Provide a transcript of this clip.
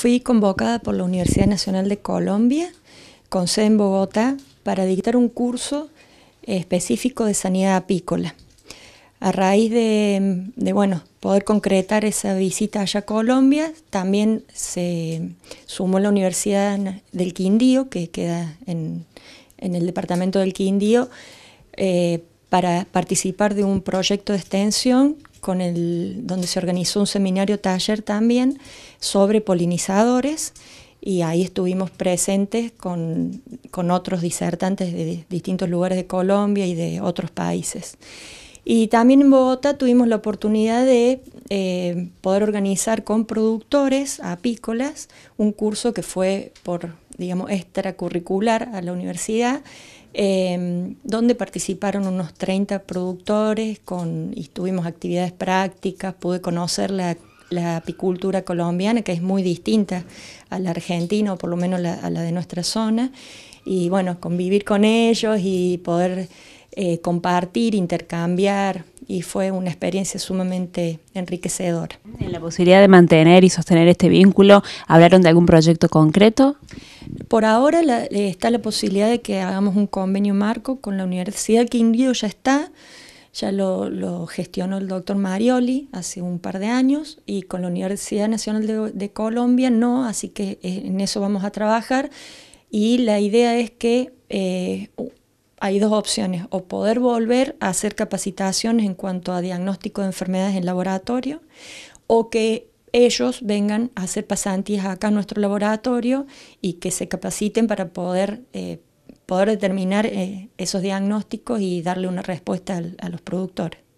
fui convocada por la Universidad Nacional de Colombia, con sede en Bogotá, para dictar un curso específico de sanidad apícola. A raíz de, bueno, poder concretar esa visita allá a Colombia, también se sumó la Universidad del Quindío, que queda en, el departamento del Quindío, eh, para participar de un proyecto de extensión con el, donde se organizó un seminario taller también sobre polinizadores y ahí estuvimos presentes con, otros disertantes de distintos lugares de Colombia y de otros países. Y también en Bogotá tuvimos la oportunidad de eh, poder organizar con productores apícolas un curso que fue por digamos, extracurricular a la universidad, em, donde participaron unos 30 productores con, y tuvimos actividades prácticas, pude conocer la, apicultura colombiana, que es muy distinta a la argentina, o por lo menos a la de nuestra zona, y bueno, convivir con ellos y poder eh, compartir, intercambiar, y fue una experiencia sumamente enriquecedora. En la posibilidad de mantener y sostener este vínculo, ¿hablaron de algún proyecto concreto? Por ahora eh, está la posibilidad de que hagamos un convenio marco con la Universidad Quindío, ya está, ya lo, gestionó el doctor Marioli hace un par de años y con la Universidad Nacional de, Colombia no, así que eh, en eso vamos a trabajar y la idea es que eh, hay dos opciones, o poder volver a hacer capacitaciones en cuanto a diagnóstico de enfermedades en laboratorio, o que ellos vengan a hacer pasantías acá a nuestro laboratorio y que se capaciten para poder, eh, poder determinar eh, esos diagnósticos y darle una respuesta a los productores.